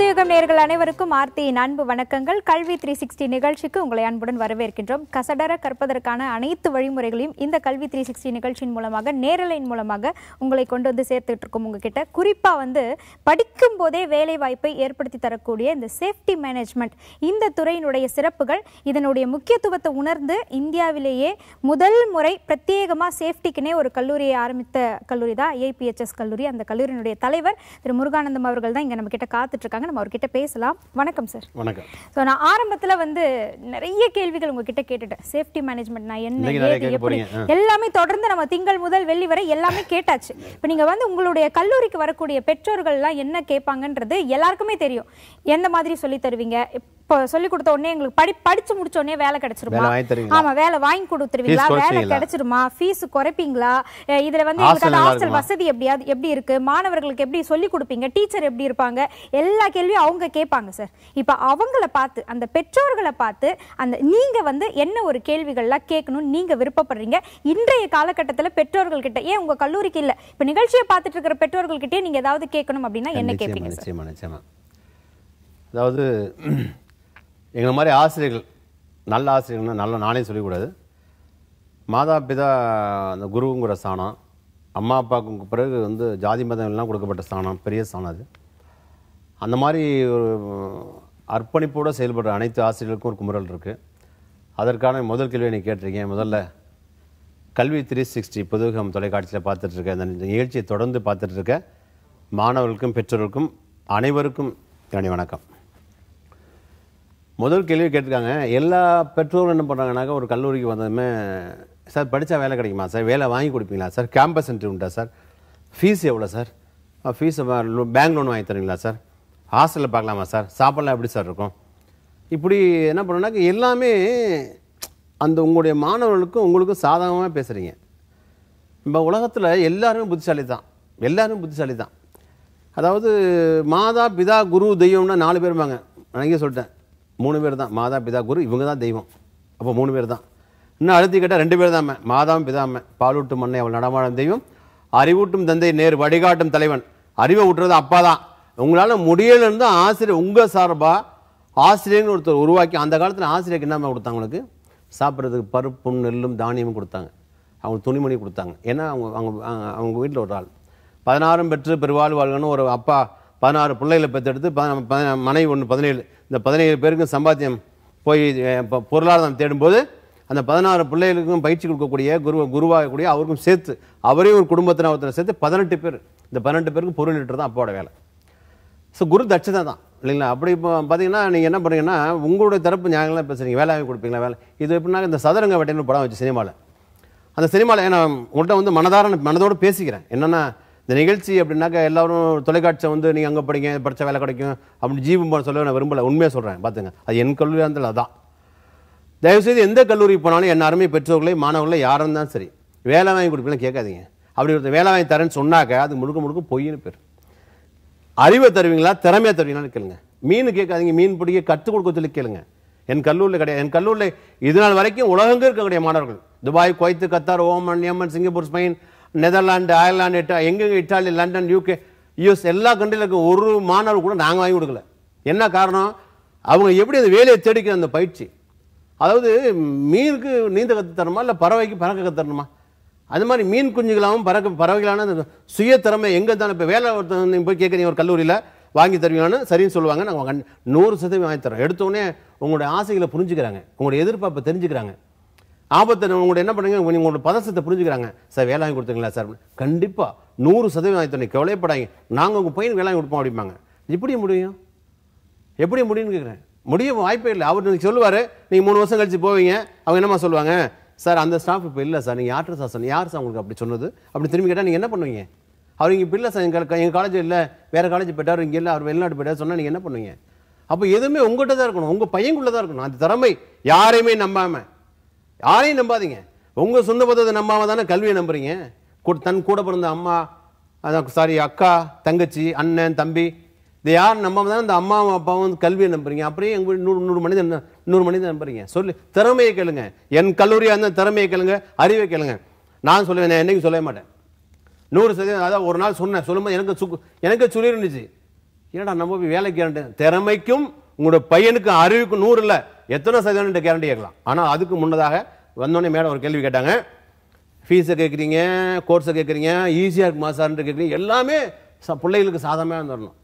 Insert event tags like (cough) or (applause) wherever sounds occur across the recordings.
புதையுகம் நேர்கள் அனைவருக்கும் ஆர்த்தியின் அன்பு வணக்கங்கள் கல்வி த்ரீ சிக்ஸ்டி நிகழ்ச்சிக்கு உங்களை அன்புடன் வரவேற்கின்றோம் கசடர கற்பதற்கான அனைத்து வழிமுறைகளையும் இந்த கல்வி த்ரீ சிக்ஸ்டி நிகழ்ச்சியின் மூலமாக நேரலையின் மூலமாக உங்களை கொண்டு வந்து சேர்த்துட்டு இருக்கோம் உங்ககிட்ட குறிப்பாக வந்து படிக்கும் போதே வேலை வாய்ப்பை ஏற்படுத்தி தரக்கூடிய இந்த சேஃப்டி மேனேஜ்மெண்ட் இந்த துறையினுடைய சிறப்புகள் இதனுடைய முக்கியத்துவத்தை உணர்ந்து இந்தியாவிலேயே முதல் முறை பிரத்யேகமாக சேஃப்டிக்குனே ஒரு கல்லூரியை ஆரம்பித்த கல்லூரி தான் ஏபிஎச்எஸ் கல்லூரி அந்த கல்லூரியினுடைய தலைவர் திரு முருகானந்தம் அவர்கள் தான் இங்கே நம்ம கிட்ட இருக்காங்க நம்ம அவர்கிட்ட பேசலாம் வணக்கம் சார் வணக்கம் ஸோ நான் ஆரம்பத்தில் வந்து நிறைய கேள்விகள் உங்ககிட்ட கேட்டுட்டேன் சேஃப்டி நான் என்ன ஏது எப்படி எல்லாமே தொடர்ந்து நம்ம திங்கள் முதல் வெள்ளி வரை எல்லாமே கேட்டாச்சு இப்போ நீங்கள் வந்து உங்களுடைய கல்லூரிக்கு வரக்கூடிய பெற்றோர்கள்லாம் என்ன கேட்பாங்கன்றது எல்லாருக்குமே தெரியும் எந்த மாதிரி சொல்லி தருவீங்க இப்போ சொல்லி கொடுத்த உடனே எங்களுக்கு படி படிச்சு முடிச்ச உடனே வேலை கிடைச்சிருமா ஆமா வேலை வாங்கி கொடுத்துருவீங்களா வேலை கிடைச்சிருமா ஃபீஸ் குறைப்பீங்களா இதுல வந்து எங்களுக்கு ஹாஸ்டல் வசதி எப்படியாவது எப்படி இருக்கு மாணவர்களுக்கு எப்படி சொல்லி கொடுப்பீங்க டீச்சர் எப்படி இருப்பாங்க எல்லா கேள்வி அவங்க கேட்பாங்க சார் இப்போ அவங்கள பார்த்து அந்த பெற்றோர்களை பார்த்து அந்த நீங்கள் வந்து என்ன ஒரு கேள்விகள்லாம் கேட்கணும்னு நீங்கள் விருப்பப்படுறீங்க இன்றைய காலகட்டத்தில் பெற்றோர்கள்கிட்ட ஏன் உங்கள் கல்லூரிக்கு இல்லை இப்போ நிகழ்ச்சியை பார்த்துட்டு இருக்கிற பெற்றோர்கள்கிட்டே நீங்கள் ஏதாவது கேட்கணும் அப்படின்னா என்ன கேட்பீங்க அதாவது (clears throat) எங்களை மாதிரி ஆசிரியர்கள் நல்ல ஆசிரியர்கள்னா நல்ல நானே சொல்லக்கூடாது மாதா பிதா அந்த குருங்கிற சாணம் அம்மா அப்பாவுக்கு பிறகு வந்து ஜாதி மதம் எல்லாம் கொடுக்கப்பட்ட ஸ்தானம் பெரிய ஸ்தானம் அது அந்த மாதிரி ஒரு அர்ப்பணிப்போடு செயல்படுற அனைத்து ஆசிரியர்களுக்கும் ஒரு குமுறல் இருக்குது அதற்கான முதல் கேள்வி நீங்கள் கேட்டிருக்கேன் முதல்ல கல்வி த்ரீ சிக்ஸ்டி புதுகம் தொலைக்காட்சியில் பார்த்துட்ருக்கேன் அந்த நிகழ்ச்சியை தொடர்ந்து பார்த்துட்ருக்க மாணவர்களுக்கும் பெற்றோருக்கும் அனைவருக்கும் என்னுடைய வணக்கம் முதல் கேள்வி கேட்டிருக்காங்க எல்லா பெற்றோரும் என்ன பண்ணுறாங்கனாக்கா ஒரு கல்லூரிக்கு வந்ததுமே சார் படித்தா வேலை கிடைக்குமா சார் வேலை வாங்கி கொடுப்பீங்களா சார் கேம்பஸ் சென்ட்ரி உண்டா சார் ஃபீஸ் எவ்வளோ சார் ஃபீஸ் பேங்க் லோன் வாங்கி தருவீங்களா சார் ஹாஸ்டலில் பார்க்கலாமா சார் சாப்பிட்லாம் எப்படி சார் இருக்கும் இப்படி என்ன பண்ணோம்னாக்க எல்லாமே அந்த உங்களுடைய மாணவர்களுக்கும் உங்களுக்கும் சாதகமாக பேசுகிறீங்க நம்ம உலகத்தில் எல்லாருமே புத்திசாலி தான் எல்லாருமே புத்திசாலி தான் அதாவது மாதா பிதா குரு தெய்வம்னா நாலு பேர் வாங்க நான் இங்கே சொல்லிட்டேன் மூணு பேர் தான் மாதா பிதா குரு இவங்க தான் தெய்வம் அப்போ மூணு பேர் தான் இன்னும் அழுத்தி கேட்டால் ரெண்டு பேர் தான் மாதாவும் பிதாம பாலூட்டும் மண்ணை அவள் நடமாடும் தெய்வம் அறிவூட்டும் தந்தை நேர் வழிகாட்டும் தலைவன் அறிவை ஊட்டுறது அப்பா தான் உங்களால் முடியலன்னு தான் ஆசிரியர் உங்கள் சார்பாக ஆசிரியர்னு ஒருத்தர் உருவாக்கி அந்த காலத்தில் ஆசிரியருக்கு என்னம்மா கொடுத்தாங்க அவங்களுக்கு சாப்பிட்றதுக்கு பருப்பும் நெல்லும் தானியமும் கொடுத்தாங்க அவங்க துணிமணி கொடுத்தாங்க ஏன்னா அவங்க அவங்க அவங்க வீட்டில் ஒரு ஆள் பதினாறும் பெற்று பெருவாழ் வாழ்கன்னு ஒரு அப்பா பதினாறு பிள்ளைகளை பெற்றெடுத்து மனைவி ஒன்று பதினேழு இந்த பதினேழு பேருக்கும் சம்பாத்தியம் போய் இப்போ பொருளாதாரம் தேடும்போது அந்த பதினாறு பிள்ளைகளுக்கும் பயிற்சி கொடுக்கக்கூடிய குரு குருவாகக்கூடிய அவருக்கும் சேர்த்து அவரையும் ஒரு குடும்பத்தினர் சேர்த்து பதினெட்டு பேர் இந்த பதினெட்டு பேருக்கு பொருள் லிட்டர் தான் அப்போட வேலை ஸோ குரு தட்சிதா தான் இல்லைங்களா அப்படி இப்போ பார்த்தீங்கன்னா நீங்கள் என்ன பண்ணுறீங்கன்னா உங்களுடைய தரப்பு ஞாபகம்லாம் பேசுகிறீங்க வேலை கொடுப்பீங்களா வேலை இது எப்படின்னா இந்த சதுரங்க வேட்டைன்னு படம் வச்சு சினிமாவில் அந்த சினிமாவில் நான் உங்கள்கிட்ட வந்து மனதார மனதோடு பேசிக்கிறேன் என்னென்னா இந்த நிகழ்ச்சி அப்படின்னாக்கா எல்லோரும் தொலைக்காட்சியை வந்து நீங்கள் அங்கே படிங்க படித்த வேலை கிடைக்கும் அப்படின்னு ஜீவம் போன சொல்ல நான் விரும்பலை உண்மையாக சொல்கிறேன் பார்த்துங்க அது என் கல்லூரி அந்த அதான் தயவுசெய்து எந்த கல்லூரி போனாலும் என் அருமை பெற்றோர்களே மாணவர்களே யாரும் தான் சரி வேலை வாங்கி கொடுப்பீங்களா கேட்காதீங்க அப்படி ஒருத்தர் வேலை வாங்கி தரேன்னு சொன்னாக்க அது முழுக்க முழுக்க பொய்னு பேர் அறிவை தருவீங்களா திறமையாக தருவீங்களான்னு கேளுங்க மீன் கேட்காதீங்க மீன் பிடிக்க கற்றுக் கொடுக்க சொல்லி கேளுங்க என் கல்லூரியில் கிடையாது என் கல்லூரில் இது நாள் வரைக்கும் உலகங்க இருக்கக்கூடிய மாணவர்கள் Dubai Kuwait Qatar Oman Yemen Singapore Spain Netherland Ireland இட்டா எங்கெங்க இட்டாலி லண்டன் யூகே யூஎஸ் எல்லா கண்ட்ரியில் இருக்க ஒரு மாணவர் கூட நாங்கள் வாங்கி கொடுக்கல என்ன காரணம் அவங்க எப்படி அந்த வேலையை தேடிக்கிற அந்த பயிற்சி அதாவது மீனுக்கு நீந்த கற்று தரணுமா இல்லை பறவைக்கு பறக்க கற்று தரணுமா அது மாதிரி மீன் குஞ்சுகளாகவும் பறக்க பறவைகளான சுய திறமை எங்கே தான் இப்போ வேலை ஒருத்தர் போய் கேட்குறீங்க ஒரு கல்லூரியில் வாங்கி தருவீங்களானு சரின்னு சொல்லுவாங்க நாங்கள் கண் நூறு சதவீதம் வாங்கி தரோம் எடுத்தோடனே உங்களுடைய ஆசைகளை புரிஞ்சுக்கிறாங்க உங்களுடைய எதிர்பார்ப்பை தெரிஞ்சுக்கிறாங்க ஆபத்தை உங்களுடைய என்ன பண்ணுங்க உங்களோட பதசத்தை புரிஞ்சுக்கிறாங்க சார் வேலை வாங்கி கொடுத்துருங்களா சார் கண்டிப்பாக நூறு சதவீதம் வாங்கி தரணும் கவலைப்படாங்க நாங்கள் உங்கள் பையன் வேலை வாங்கி கொடுப்போம் அப்படிம்பாங்க இப்படி முடியும் எப்படி முடியும்னு கேட்குறேன் முடியும் வாய்ப்பே இல்லை அவர் சொல்லுவார் நீங்கள் மூணு வருஷம் கழித்து போவீங்க அவங்க என்னம்மா சொல்லுவாங்க சார் அந்த ஸ்டாஃப் இப்போ இல்லை சார் நீங்கள் யார்ட்ரு சார் யார் சார் உங்களுக்கு அப்படி சொன்னது அப்படி திரும்பி கேட்டால் நீங்கள் என்ன பண்ணுவீங்க அவர் இங்கே இல்லை சார் எங்கள் எங்கள் காலேஜ் இல்லை வேறு காலேஜ் போயிட்டார் இங்கே இல்லை அவர் வெளிநாடு போயிட்டார் சொன்னால் நீங்கள் என்ன பண்ணுவீங்க அப்போ எதுவுமே உங்கள்கிட்ட தான் இருக்கணும் உங்கள் பையன்குள்ளே தான் இருக்கணும் அந்த திறமை யாரையுமே நம்பாமல் யாரையும் நம்பாதீங்க உங்கள் சொந்த பத்தத்தை நம்பாமல் தானே கல்வியை நம்புறீங்க தன் கூட பிறந்த அம்மா சாரி அக்கா தங்கச்சி அண்ணன் தம்பி இது யார் நம்ம தானே இந்த அம்மாவும் அப்பாவும் வந்து கல்வியை நம்புறீங்க அப்படியே எங்க நூறு நூறு மனிதன் நூறு மனிதன் நம்புறீங்க சொல்லு திறமையை கேளுங்க என் கல்லூரியாக இருந்தால் திறமையை கேளுங்க அறிவை கேளுங்க நான் சொல்லுவேன் நான் என்றைக்கும் சொல்ல மாட்டேன் நூறு சதவீதம் அதாவது ஒரு நாள் சொன்னேன் சொல்லும்போது எனக்கு சுக்கு எனக்கு இருந்துச்சு என்னடா நம்ம போய் வேலை கேரண்டி திறமைக்கும் உங்களோட பையனுக்கு அறிவுக்கும் நூறு இல்லை எத்தனை சதவீதம் கேரண்டி கேட்கலாம் ஆனால் அதுக்கு முன்னதாக வந்தோடனே மேடம் ஒரு கேள்வி கேட்டாங்க ஃபீஸை கேட்குறீங்க கோர்ஸை கேட்குறீங்க ஈஸியாக இருக்குமா சார்ன்ட்டு கேட்குறீங்க எல்லாமே ச பிள்ளைகளுக்கு சாதமாக வந்துடணும்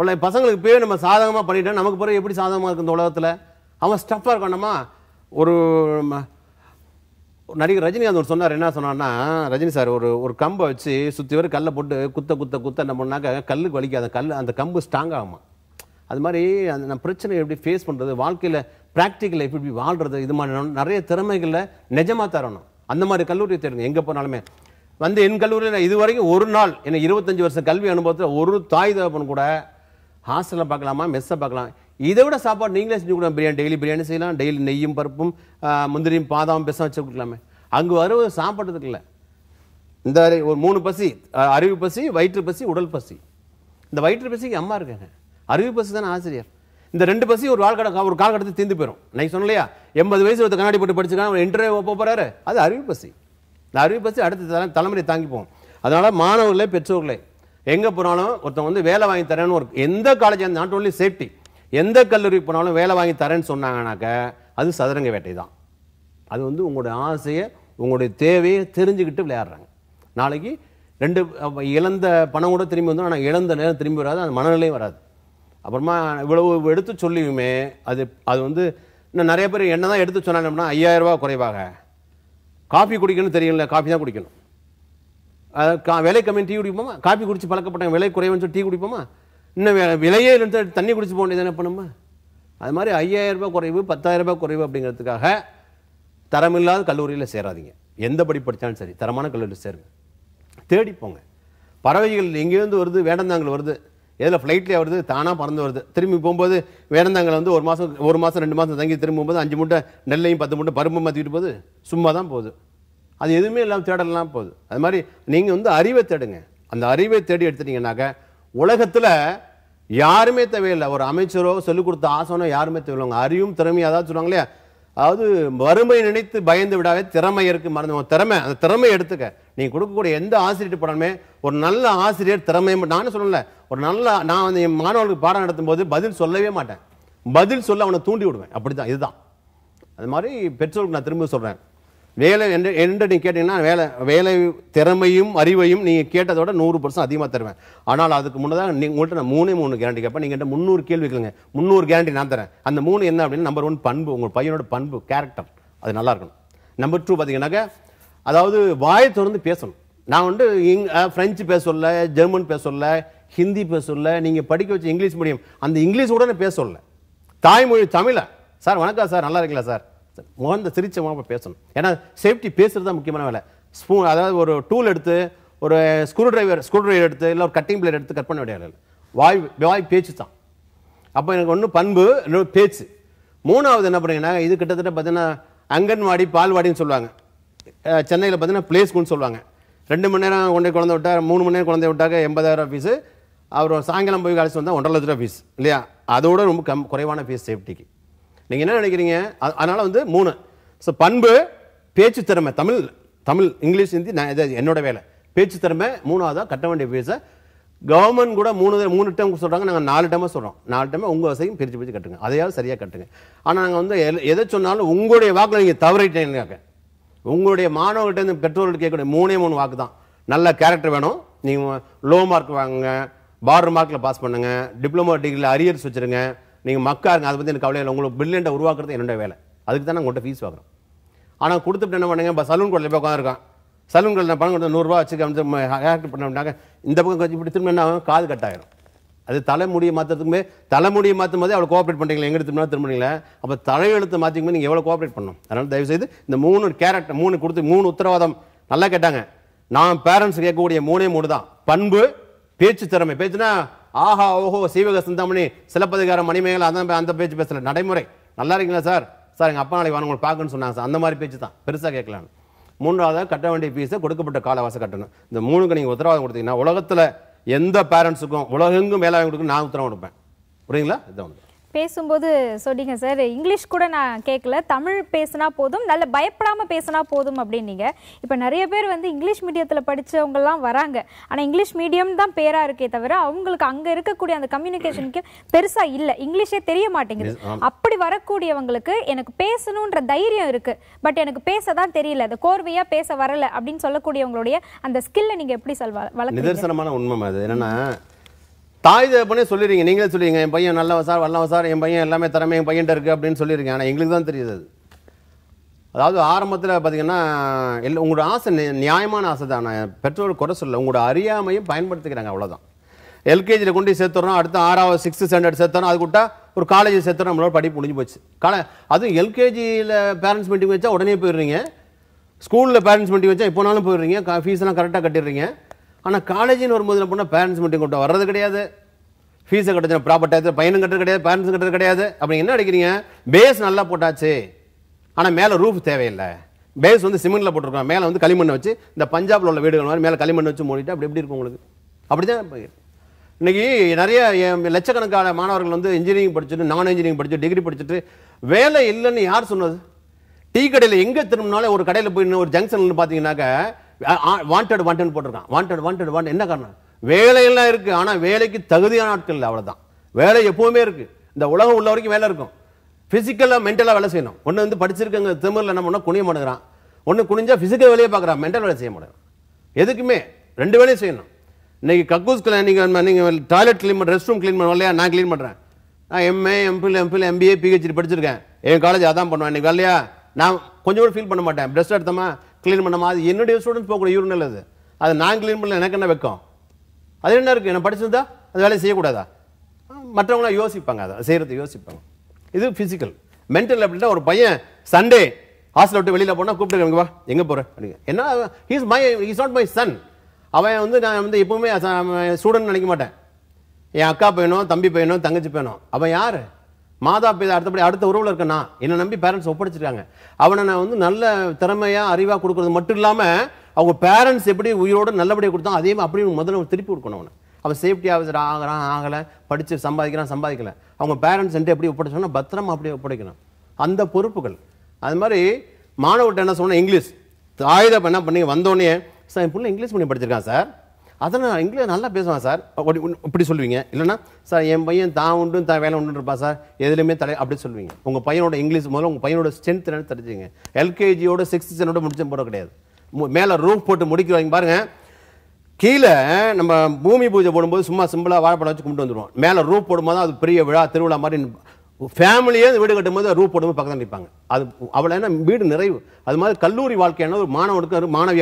பல பசங்களுக்கு போய் நம்ம சாதகமாக பண்ணிட்டோம் நமக்கு பிறகு எப்படி சாதகமாக இருக்கு இந்த உலகத்தில் அவன் ஸ்டஃப்பாக இருக்கானம்மா ஒரு நடிகர் ரஜினிகாந்த் ஒரு சொன்னார் என்ன சொன்னார்னா ரஜினி சார் ஒரு ஒரு கம்பை வச்சு சுற்றி வர கல்லை போட்டு குத்த குத்த குத்த என்ன பண்ணாக்க கல்லுக்கு வலிக்காத கல் அந்த கம்பு ஸ்ட்ராங் ஆகுமா அது மாதிரி அந்த நம்ம பிரச்சனை எப்படி ஃபேஸ் பண்ணுறது வாழ்க்கையில் ப்ராக்டிக்கல் லைஃப் இப்படி வாழ்கிறது இது மாதிரி நிறைய திறமைகளை நிஜமாக தரணும் அந்த மாதிரி கல்லூரியை தேடுங்க எங்கே போனாலுமே வந்து என் கல்லூரியில் இது வரைக்கும் ஒரு நாள் என்னை இருபத்தஞ்சி வருஷம் கல்வி அனுபவத்தில் ஒரு தாய் தகப்பன் கூட ஹாஸ்டலில் பார்க்கலாமா மெஸ்ஸை பார்க்கலாம் இதை விட சாப்பாடு நீங்களே செஞ்சு கொடுக்கலாம் பிரியாணி டெய்லி பிரியாணி செய்யலாம் டெய்லி நெய்யும் பருப்பும் முந்திரியும் பாதாம் பெருசாக வச்சு கொடுக்கலாமே அங்கே வருவது சாப்பிட்றதுக்கு இல்லை இந்த ஒரு மூணு பசி அறிவு பசி வயிற்று பசி உடல் பசி இந்த வயிற்று பசிக்கு அம்மா இருக்காங்க அறிவு பசி தானே ஆசிரியர் இந்த ரெண்டு பசி ஒரு வாழ்க்கடை ஒரு காலகட்டத்தில் தீர்ந்து போயிடும் நான் சொன்னலையா எண்பது வயசு ஒருத்த கண்ணாடி போட்டு படிச்சுக்கலாம் ஒரு இன்டர்வியூ போகிறாரு அது அறிவு பசி இந்த அறிவு பசி அடுத்த தலை தலைமுறை தாங்கிப்போம் அதனால் மாணவர்களே பெற்றோர்களே எங்கே போனாலும் ஒருத்தன் வந்து வேலை வாங்கி தரேன்னு ஒரு எந்த காலேஜ் நாட் ஓன்லி சேஃப்டி எந்த கல்லூரிக்கு போனாலும் வேலை வாங்கி தரேன்னு சொன்னாங்கனாக்க அது சதுரங்க வேட்டை தான் அது வந்து உங்களுடைய ஆசையை உங்களுடைய தேவையை தெரிஞ்சுக்கிட்டு விளையாடுறாங்க நாளைக்கு ரெண்டு இழந்த பணம் கூட திரும்பி வந்தோம் ஆனால் இழந்த நேரம் திரும்பி வராது அந்த மனநிலையும் வராது அப்புறமா இவ்வளவு எடுத்து சொல்லியுமே அது அது வந்து இன்னும் நிறைய பேர் என்ன தான் எடுத்து அப்படின்னா ஐயாயிரரூபா குறைவாக காஃபி குடிக்கணும்னு தெரியல காஃபி தான் குடிக்கணும் விலை கம்மி டீ குடிப்போமா காப்பி குடிச்சு பழக்கப்பட்டவங்க விலை குறைவுன்னு சொல்லி டீ குடிப்போமா இன்னும் விலையே இருந்து தண்ணி குடிச்சு போக வேண்டியது என்ன பண்ணுமா அது மாதிரி ஐயாயிரம் ரூபாய் குறைவு பத்தாயிரம் ரூபாய் குறைவு அப்படிங்கிறதுக்காக தரமில்லாத கல்லூரியில் சேராதிங்க எந்த படி படித்தாலும் சரி தரமான கல்லூரியில் சேருங்க தேடிப்போங்க பறவைகள் எங்கேருந்து வருது வேடந்தாங்கல் வருது எதில் ஃப்ளைட்லேயே வருது தானாக பறந்து வருது திரும்பி போகும்போது வேடந்தாங்கல் வந்து ஒரு மாதம் ஒரு மாதம் ரெண்டு மாதம் தங்கி திரும்பும்போது அஞ்சு மூட்டை நெல்லையும் பத்து மூட்டை பரும்பும் மாற்றிக்கிட்டு போகுது சும்மா தான் போகுது அது எதுவுமே இல்லாமல் தேடலாம் போகுது அது மாதிரி நீங்கள் வந்து அறிவை தேடுங்க அந்த அறிவை தேடி எடுத்துட்டீங்கன்னாக்க உலகத்தில் யாருமே தேவையில்லை ஒரு அமைச்சரோ சொல்லிக் கொடுத்த ஆசனோ யாருமே தேவையில்லை அறிவும் திறமையாக அதாவது சொல்லுவாங்க இல்லையா அதாவது வறுமை நினைத்து பயந்து விடாவே திறமை இருக்குது மறந்து திறமை அந்த திறமையை எடுத்துக்க நீங்கள் கொடுக்கக்கூடிய எந்த ஆசிரியர் படமே ஒரு நல்ல ஆசிரியர் திறமை நானும் சொல்லலை ஒரு நல்ல நான் வந்து என் மாணவர்களுக்கு பாடம் நடத்தும் போது பதில் சொல்லவே மாட்டேன் பதில் சொல்ல அவனை தூண்டி விடுவேன் அப்படி தான் இதுதான் அது மாதிரி பெற்றோருக்கு நான் திரும்ப சொல்கிறேன் வேலை என்று என்று நீ கேட்டிங்கன்னா வேலை வேலை திறமையும் அறிவையும் நீங்கள் கேட்டதோட நூறு பர்சன்ட் அதிகமாக தருவேன் ஆனால் அதுக்கு முன்னதாக நீ உங்கள்கிட்ட நான் மூணே மூணு கேரண்டி கேட்பேன் நீங்கள் முந்நூறு கேள்வி கேளுங்க முந்நூறு கேரண்டி நான் தரேன் அந்த மூணு என்ன அப்படின்னா நம்பர் ஒன் பண்பு உங்கள் பையனோட பண்பு கேரக்டர் அது நல்லா இருக்கணும் நம்பர் டூ பார்த்தீங்கன்னாக்கா அதாவது வாயை தொடர்ந்து பேசணும் நான் வந்து இங் ஃப்ரெஞ்சு பேச சொல்ல ஜெர்மன் பேச சொல்ல ஹிந்தி பேச சொல்ல நீங்கள் படிக்க வச்சு இங்கிலீஷ் மீடியம் அந்த இங்கிலீஷ் கூட நான் பேச சொல்ல தாய்மொழி தமிழை சார் வணக்கம் சார் நல்லா இருக்கீங்களா சார் முதல்ல திருச்சமாக பேசணும் ஏன்னா சேஃப்டி பேசுறது தான் முக்கியமான வேலை ஸ்பூன் அதாவது ஒரு டூல் எடுத்து ஒரு ஸ்க்ரூ டிரைவர் ஸ்க்ரூ டிரைவர் எடுத்து இல்லை ஒரு கட்டிங் பிளேட் எடுத்து கட் பண்ண வேண்டிய வாய் வாய் பேச்சு தான் அப்போ எனக்கு ஒன்று பண்பு இன்னொரு பேச்சு மூணாவது என்ன பண்ணுறீங்கன்னா இது கிட்டத்தட்ட பார்த்தீங்கன்னா அங்கன்வாடி பால்வாடின்னு சொல்லுவாங்க சென்னையில் பார்த்தீங்கன்னா பிளே ஸ்கூல்னு சொல்லுவாங்க ரெண்டு மணி நேரம் கொண்டே குழந்தை விட்டா மூணு மணி நேரம் குழந்தை விட்டாக்க எண்பதாயிரம் ஃபீஸு அவர் சாயங்காலம் போய் காலேஜ் வந்தால் ஒன்றரை லட்ச ரூபா ஃபீஸ் இல்லையா அதோட ரொம்ப கம் குறைவான ஃபீஸ் சேஃப்டிக்கு நீங்கள் என்ன நினைக்கிறீங்க அதனால் வந்து மூணு ஸோ பண்பு பேச்சு திறமை தமிழ் தமிழ் இங்கிலீஷ் ஹிந்தி நான் என்னோட வேலை பேச்சு திறமை மூணாவதாக கட்ட வேண்டிய பேச கவர்மெண்ட் கூட மூணு மூணு டைம் சொல்கிறாங்க நாங்கள் நாலு டைமாக சொல்கிறோம் நாலு டைம் உங்கள் வசதியும் பிரித்து பிரித்து கட்டுங்க அதையாவது சரியாக கட்டுங்க ஆனால் நாங்கள் வந்து எதை சொன்னாலும் உங்களுடைய வாக்கில் நீங்கள் தவறிட்டீங்க உங்களுடைய மாணவர்கள்ட்ட பெற்றோர்கள் கேட்கக்கூடிய மூணே மூணு வாக்கு தான் நல்ல கேரக்டர் வேணும் நீங்கள் லோ மார்க் வாங்குங்க பார்டர் மார்க்கில் பாஸ் பண்ணுங்கள் டிப்ளமோ டிகிரியில் அரியர்ஸ் வச்சுருங்க நீங்கள் மக்கா இருங்க அதை பற்றி எனக்கு கவலை இல்லை உங்களுக்கு பில்லியன்ட்டை உருவாக்குறது என்னோட வேலை அதுக்கு தான் நான் உங்கள்கிட்ட ஃபீஸ் வாங்குறோம் ஆனால் கொடுத்துட்டு என்ன பண்ணுங்க இப்போ சலூன் கோடையில் போய் உட்காந்துருக்கான் சலூன் கோடையில் நான் பணம் கொடுத்து நூறுரூவா வச்சுக்க வந்து ஹேர் பண்ணாங்க இந்த பக்கம் கொஞ்சம் இப்படி திரும்ப என்ன ஆகும் காது கட்டாயிடும் அது தலைமுடியை மாற்றுறதுக்குமே தலைமுடியை மாற்றும் போதே அவ்வளோ கோஆப்ரேட் பண்ணுறீங்களா எங்கே திரும்பினா திரும்புறீங்களா அப்போ தலையெழுத்து மாற்றிக்குமே நீங்கள் எவ்வளோ கோஆப்ரேட் பண்ணணும் அதனால் தயவுசெய்து இந்த மூணு கேரக்டர் மூணு கொடுத்து மூணு உத்தரவாதம் நல்லா கேட்டாங்க நான் பேரண்ட்ஸ் கேட்கக்கூடிய மூணே மூணு தான் பண்பு பேச்சு திறமை பேச்சுனா ஆஹா ஓஹோ சீவக சிந்தாமணி சிலப்பதிகாரம் மணிமேகலை அந்த அந்த பேச்சு பேசல நடைமுறை நல்லா இருக்கீங்களா சார் சார் எங்கள் அப்பா நாளைக்கு வாங்க உங்களுக்கு பார்க்கணும்னு சொன்னாங்க சார் அந்த மாதிரி பேச்சு தான் பெருசாக கேட்கலான்னு மூன்றாவது கட்ட வேண்டிய ஃபீஸை கொடுக்கப்பட்ட காலவாசம் கட்டணும் இந்த மூணுக்கு நீங்கள் உத்தரவாதம் கொடுத்தீங்கன்னா உலகத்தில் எந்த பேரண்ட்ஸுக்கும் உலகெங்கும் வேலை வாங்கி கொடுக்க நான் உத்தரவாதம் கொடுப்பேன் புரியுங்களா வந்து பேசும்போது சொல்லிங்க சார் இங்கிலீஷ் கூட நான் கேட்கல தமிழ் பேசினா போதும் நல்ல பயப்படாமல் பேசினா போதும் அப்படின்னீங்க இப்போ நிறைய பேர் வந்து இங்கிலீஷ் மீடியத்தில் படித்தவங்கலாம் வராங்க ஆனால் இங்கிலீஷ் மீடியம் தான் பேராக இருக்கே தவிர அவங்களுக்கு அங்கே இருக்கக்கூடிய அந்த கம்யூனிகேஷனுக்கு பெருசாக இல்லை இங்கிலீஷே தெரிய மாட்டேங்குது அப்படி வரக்கூடியவங்களுக்கு எனக்கு பேசணுன்ற தைரியம் இருக்குது பட் எனக்கு பேச தான் தெரியல அது கோர்வையாக பேச வரலை அப்படின்னு சொல்லக்கூடியவங்களுடைய அந்த ஸ்கில்லை நீங்கள் எப்படி சொல்வா வளர்க்க நிதர்சனமான உண்மை அது என்னென்னா தாய் தகப்பனே சொல்லிடுறீங்க நீங்களே சொல்லிடுங்க என் பையன் நல்ல வசார் வல்ல வசார் என் பையன் எல்லாமே திறமை என் பையன் இருக்குது அப்படின்னு சொல்லியிருங்க ஆனால் எங்களுக்கு தான் தெரியுது அது அதாவது ஆரம்பத்தில் பார்த்தீங்கன்னா இல்லை உங்களோட ஆசை நியாயமான ஆசை தான் நான் பெற்றோர் குறை சொல்ல உங்களோட அறியாமையும் பயன்படுத்திக்கிறாங்க அவ்வளோதான் எல்கேஜியில் கொண்டு சேர்த்துறோம் அடுத்து ஆறாவது சிக்ஸ்த்து ஸ்டாண்டர்ட் சேர்த்துறோம் அது கூட்டா ஒரு காலேஜில் சேர்த்துறோம் நம்மளோட படிப்பு முடிஞ்சு போச்சு கால அதுவும் எல்கேஜியில் பேரண்ட்ஸ் மீட்டிங் வச்சா உடனே போயிடுறீங்க ஸ்கூலில் பேரண்ட்ஸ் மீட்டிங் வச்சா எப்போனாலும் போயிடுறீங்க ஃபீஸ்லாம் கரெக்டாக கட்டிடுறீங்க ஆனால் காலேஜின்னு வரும்போது என்ன பண்ணால் பேரண்ட்ஸ் மட்டும் கூப்பிட்டு வர்றது கிடையாது ஃபீஸை கட்டுறது ப்ராப்பர் ஆகுது பையனும் கட்டுறது கிடையாது பேரண்ட்ஸ் கட்டுறது கிடையாது அப்படி என்ன அடிக்கிறீங்க பேஸ் நல்லா போட்டாச்சு ஆனால் மேலே ரூஃப் தேவையில்லை பேஸ் வந்து சிமெண்ட்டில் போட்டிருக்கோம் மேலே வந்து களிமண்ணை வச்சு இந்த பஞ்சாபில் உள்ள வீடுகள் மாதிரி மேலே களிமண் வச்சு மூடிட்டு அப்படி எப்படி இருக்கும் உங்களுக்கு அப்படி தான் இன்றைக்கி நிறைய லட்சக்கணக்கான மாணவர்கள் வந்து இன்ஜினியரிங் படிச்சுட்டு நான் இன்ஜினியரிங் படிச்சுட்டு டிகிரி படிச்சுட்டு வேலை இல்லைன்னு யார் சொன்னது டீ கடையில் எங்கே திரும்பினாலும் ஒரு கடையில் போயின்னு ஒரு ஜங்ஷன்லன்னு பார்த்தீங்கன்னாக்க வாண்டட் வாண்டட் போட்டிருக்கான் வாண்டட் வாண்டட் வாண்ட் என்ன காரணம் வேலையெல்லாம் இருக்குது ஆனால் வேலைக்கு தகுதியான ஆட்கள் இல்லை அவ்வளோதான் வேலை எப்போவுமே இருக்குது இந்த உலகம் உள்ள வரைக்கும் வேலை இருக்கும் ஃபிசிக்கலாக மென்டலாக வேலை செய்யணும் ஒன்று வந்து படிச்சிருக்கங்க திமிரில் என்ன பண்ணால் குனிய மாட்டேங்கிறான் ஒன்று குனிஞ்சால் ஃபிசிக்கல் வேலையை பார்க்குறான் மென்டல் வேலை செய்ய மாட்டேங்கிறான் எதுக்குமே ரெண்டு வேலையும் செய்யணும் இன்றைக்கி கக்கூஸ் நீங்கள் நீங்கள் டாய்லெட் க்ளீன் பண்ண ரெஸ்ட் ரூம் க்ளீன் பண்ணுவோம் இல்லையா நான் க்ளீன் பண்ணுறேன் நான் MA MPhil MPhil MBA PhD படிச்சிருக்கேன் என் காலேஜ் அதான் பண்ணுவேன் இன்றைக்கி வேலையா நான் கொஞ்சம் கூட ஃபீல் பண்ண மாட்டேன் ப்ரெஸ்ட் எடுத்தோமா க்ளீன் பண்ண அது என்னுடைய ஸ்டூடெண்ட் போகக்கூடிய யூரினல் நல்லது அதை நான் க்ளீன் பண்ணல எனக்கு என்ன வைக்கும் அது என்ன இருக்குது என்னை படிச்சிருந்தா அது வேலையை செய்யக்கூடாதா மற்றவங்களாம் யோசிப்பாங்க அதை செய்கிறது யோசிப்பாங்க இது ஃபிசிக்கல் மென்டல் அப்படின்னா ஒரு பையன் சண்டே ஹாஸ்டல் விட்டு வெளியில் போனால் கூப்பிட்டு வா எங்கே போகிறேன் அப்படிங்க என்ன he's my is not my son அவன் வந்து நான் வந்து எப்பவுமே ஸ்டூடெண்ட் நினைக்க மாட்டேன் என் அக்கா பையனும் தம்பி பையனும் தங்கச்சி பையனும் அவன் யார் மாதா பிதா அடுத்தபடி அடுத்த உறவில் இருக்கேன்னா என்னை நம்பி பேரண்ட்ஸ் ஒப்படைச்சிருக்காங்க அவனை நான் வந்து நல்ல திறமையாக அறிவாக கொடுக்குறது மட்டும் இல்லாமல் அவங்க பேரண்ட்ஸ் எப்படி உயிரோடு நல்லபடியாக கொடுத்தா அதே அப்படி முதல்ல திருப்பி கொடுக்கணும் அவனை அவன் சேஃப்டி ஆஃபீஸர் ஆகிறான் ஆகலை படித்து சம்பாதிக்கிறான் சம்பாதிக்கல அவங்க பேரண்ட்ஸ் என்ட்டு எப்படி ஒப்படைச்சோம்னா பத்திரமா அப்படி ஒப்படைக்கணும் அந்த பொறுப்புகள் அது மாதிரி மாணவர்கிட்ட என்ன சொன்னால் இங்கிலீஷ் ஆயுதம் என்ன பண்ணி வந்தோடனே சார் என் பிள்ளை இங்கிலீஷ் பண்ணி படிச்சிருக்கான் சார் அதெல்லாம் நான் இங்கிலீஷ் நல்லா பேசுவேன் சார் இப்படி சொல்லுவீங்க இல்லைன்னா சார் என் பையன் தான் உண்டு தான் வேலை உண்டு இருப்பா சார் எதுலையுமே தலை அப்படி சொல்லுவீங்க உங்கள் பையனோட இங்கிலீஷ் முதல்ல உங்கள் பையனோட ஸ்ட்ரென்த் என்னன்னு தெரிஞ்சுங்க எல்கேஜியோட சிக்ஸ்த் ஸ்டாண்டர்டோட முடிச்ச போட கிடையாது மேலே ரூஃப் போட்டு முடிக்கிறவங்க பாருங்கள் கீழே நம்ம பூமி பூஜை போடும்போது சும்மா சிம்பிளாக வாழைப்பழம் வச்சு கும்பிட்டு வந்துடுவோம் மேலே ரூப் போடும்போது அது பெரிய விழா திருவிழா மாதிரி ஃபேமிலியே வீடு கட்டும்போது ரூப் போடும்போது பக்கத்தில் நிற்பாங்க அது அவ்வளோ வீடு நிறைவு அது மாதிரி கல்லூரி வாழ்க்கையான ஒரு மாணவனுக்கு